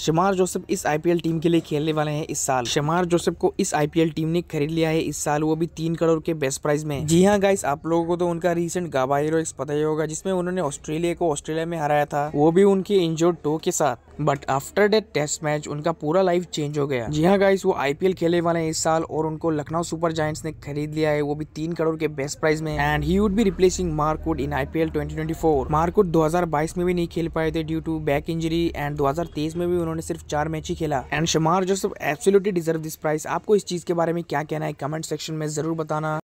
शमार Joseph इस IPL team के लिए खेलने वाले हैं इस साल शमार जोसेफ को इस आईपीएल टीम ने खरीद लिया है इस साल वो भी तीन करोड़ के बेस्ट प्राइस में जी हाँ गाइस आप लोगों को तो उनका रिसेंट गाबाइरो पता ही होगा जिसमें उन्होंने ऑस्ट्रेलिया को ऑस्ट्रेलिया में हराया था वो भी उनके इंजोर्ड टो के साथ but after that test match उनका पूरा लाइफ चेंज हो गया जी हाँ गाइस वो आईपीएल खेले वाले हैं इस साल और उनको लखनऊ सुपर जायंट्स ने खरीद लिया है वो भी तीन करोड़ के बेस्ट प्राइस में and he would be replacing Mark Wood in IPL 2024 Mark Wood 2022 में भी नहीं खेल पाए थे due to back injury and 2023 में भी उन्होंने सिर्फ चार मैच ही खेला and Shamar Joseph absolutely deserve this price आपको इस चीज के बारे में क्या कहना है कमेंट सेक्शन में जरूर बताना